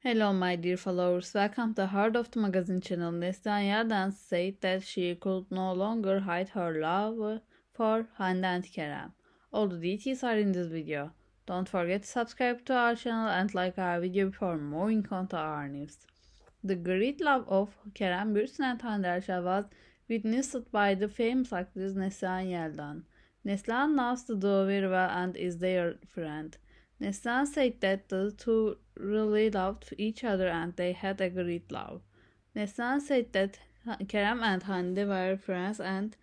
Hello my dear followers, welcome to Heart of the Magazine channel. Neslihan Yardan said that she could no longer hide her love for Hande and Kerem. All the details are in this video. Don't forget to subscribe to our channel and like our video for more on to our news. The great love of Kerem Bürsin and Hande Erçel was witnessed by the famous actress Neslihan Yardan. Neslihan knows the do very well and is their friend. The son said that the two really loved each other and they had a great love. The son said that Kerem and Hande were friends and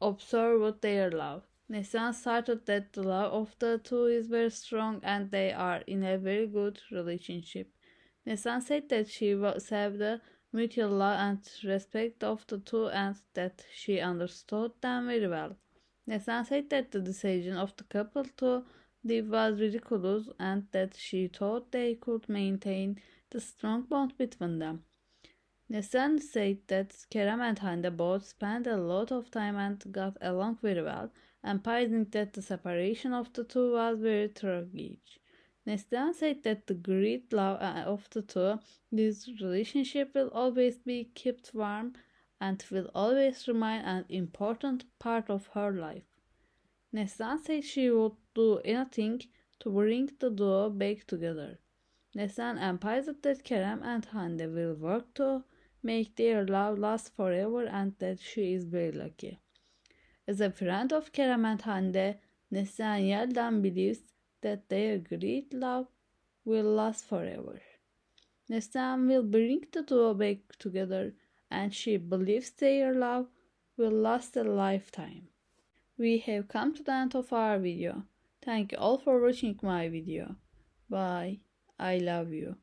observed their love. The son started that the love of the two is very strong and they are in a very good relationship. The son said that she saved the mutual love and respect of the two and that she understood them very well. The son said that the decision of the couple to Liv was ridiculous and that she thought they could maintain the strong bond between them. Nesan said that Kerem and Hande both spent a lot of time and got along very well, pointed that the separation of the two was very tragic. Neslihan said that the great love uh, of the two, this relationship will always be kept warm and will always remain an important part of her life. Neslan said she would do anything to bring the duo back together. Neslan emphasized that Kerem and Hande will work to make their love last forever and that she is very lucky. As a friend of Kerem and Hande, Neslan Yeldan believes that their great love will last forever. Neslan will bring the duo back together and she believes their love will last a lifetime. We have come to the end of our video. Thank you all for watching my video. Bye. I love you.